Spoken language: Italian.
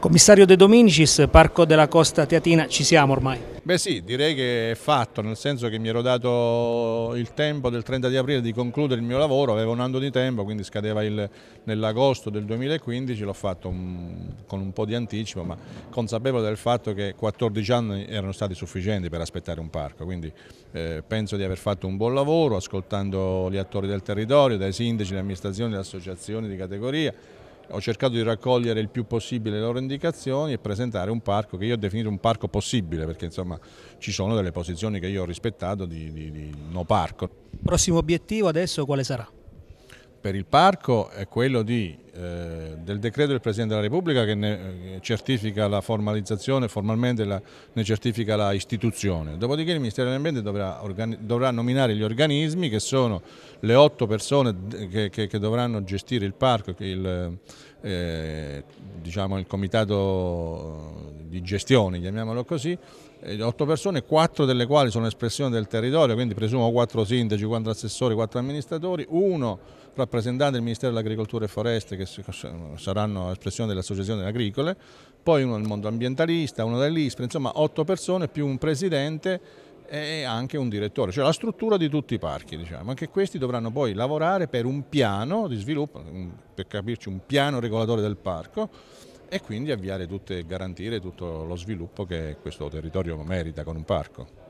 Commissario De Dominicis, Parco della Costa Teatina, ci siamo ormai. Beh sì, direi che è fatto, nel senso che mi ero dato il tempo del 30 di aprile di concludere il mio lavoro, avevo un anno di tempo, quindi scadeva nell'agosto del 2015, l'ho fatto un, con un po' di anticipo, ma consapevole del fatto che 14 anni erano stati sufficienti per aspettare un parco, quindi eh, penso di aver fatto un buon lavoro ascoltando gli attori del territorio, dai sindaci, le amministrazioni, le associazioni di categoria, ho cercato di raccogliere il più possibile le loro indicazioni e presentare un parco che io ho definito un parco possibile perché insomma ci sono delle posizioni che io ho rispettato di, di, di no parco. Prossimo obiettivo adesso quale sarà? per il parco è quello di, eh, del decreto del Presidente della Repubblica che ne eh, certifica la formalizzazione, formalmente la, ne certifica la istituzione. Dopodiché il Ministero dell'Ambiente dovrà, dovrà, nominare gli organismi che sono le otto persone che, che, che dovranno gestire il parco, il, eh, diciamo, il comitato di gestione, chiamiamolo così, eh, otto persone, quattro delle quali sono espressione del territorio, quindi presumo quattro sindaci, quattro assessori, quattro amministratori, uno rappresentante del Ministero dell'Agricoltura e Foreste che saranno espressione delle associazioni agricole, poi uno del mondo ambientalista, uno dell'ISPRE, insomma otto persone più un presidente e anche un direttore, cioè la struttura di tutti i parchi, diciamo, anche questi dovranno poi lavorare per un piano di sviluppo, per capirci un piano regolatore del parco e quindi avviare tutte, garantire tutto lo sviluppo che questo territorio merita con un parco.